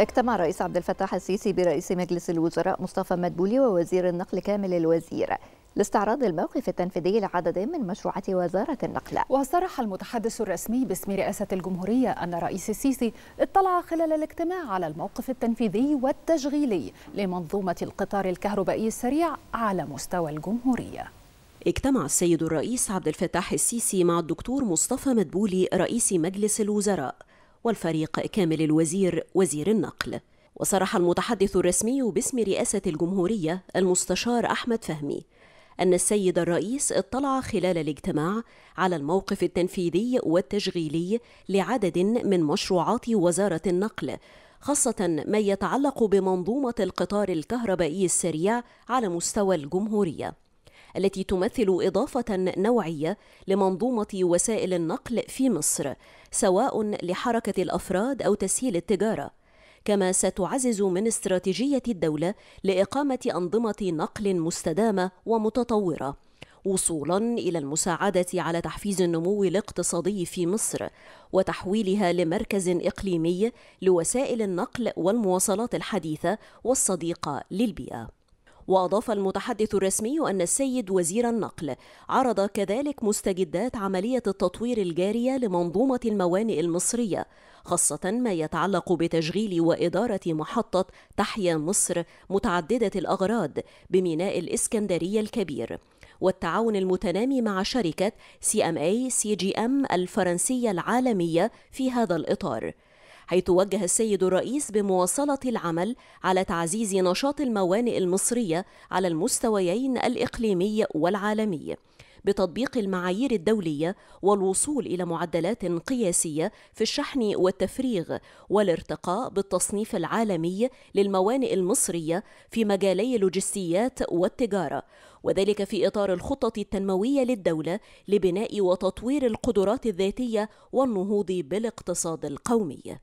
اجتمع رئيس عبد الفتاح السيسي برئيس مجلس الوزراء مصطفى مدبولي ووزير النقل كامل الوزير لاستعراض الموقف التنفيذي لعدد من مشروعات وزارة النقل وصرح المتحدث الرسمي باسم رئاسة الجمهورية أن الرئيس السيسي اطلع خلال الاجتماع على الموقف التنفيذي والتشغيلي لمنظومة القطار الكهربائي السريع على مستوى الجمهورية اجتمع السيد الرئيس عبد الفتاح السيسي مع الدكتور مصطفى مدبولي رئيس مجلس الوزراء والفريق كامل الوزير وزير النقل وصرح المتحدث الرسمي باسم رئاسة الجمهورية المستشار أحمد فهمي أن السيد الرئيس اطلع خلال الاجتماع على الموقف التنفيذي والتشغيلي لعدد من مشروعات وزارة النقل خاصة ما يتعلق بمنظومة القطار الكهربائي السريع على مستوى الجمهورية التي تمثل إضافة نوعية لمنظومة وسائل النقل في مصر سواء لحركة الأفراد أو تسهيل التجارة كما ستعزز من استراتيجية الدولة لإقامة أنظمة نقل مستدامة ومتطورة وصولا الى المساعده على تحفيز النمو الاقتصادي في مصر وتحويلها لمركز اقليمي لوسائل النقل والمواصلات الحديثه والصديقه للبيئه وأضاف المتحدث الرسمي أن السيد وزير النقل عرض كذلك مستجدات عملية التطوير الجارية لمنظومة الموانئ المصرية خاصة ما يتعلق بتشغيل وإدارة محطة تحيا مصر متعددة الأغراض بميناء الإسكندرية الكبير والتعاون المتنامي مع شركة سي ام اي سي جي ام الفرنسية العالمية في هذا الإطار حيث وجه السيد الرئيس بمواصلة العمل على تعزيز نشاط الموانئ المصرية على المستويين الإقليمي والعالمي بتطبيق المعايير الدولية والوصول إلى معدلات قياسية في الشحن والتفريغ والارتقاء بالتصنيف العالمي للموانئ المصرية في مجالي اللوجستيات والتجارة وذلك في إطار الخطة التنموية للدولة لبناء وتطوير القدرات الذاتية والنهوض بالاقتصاد القومي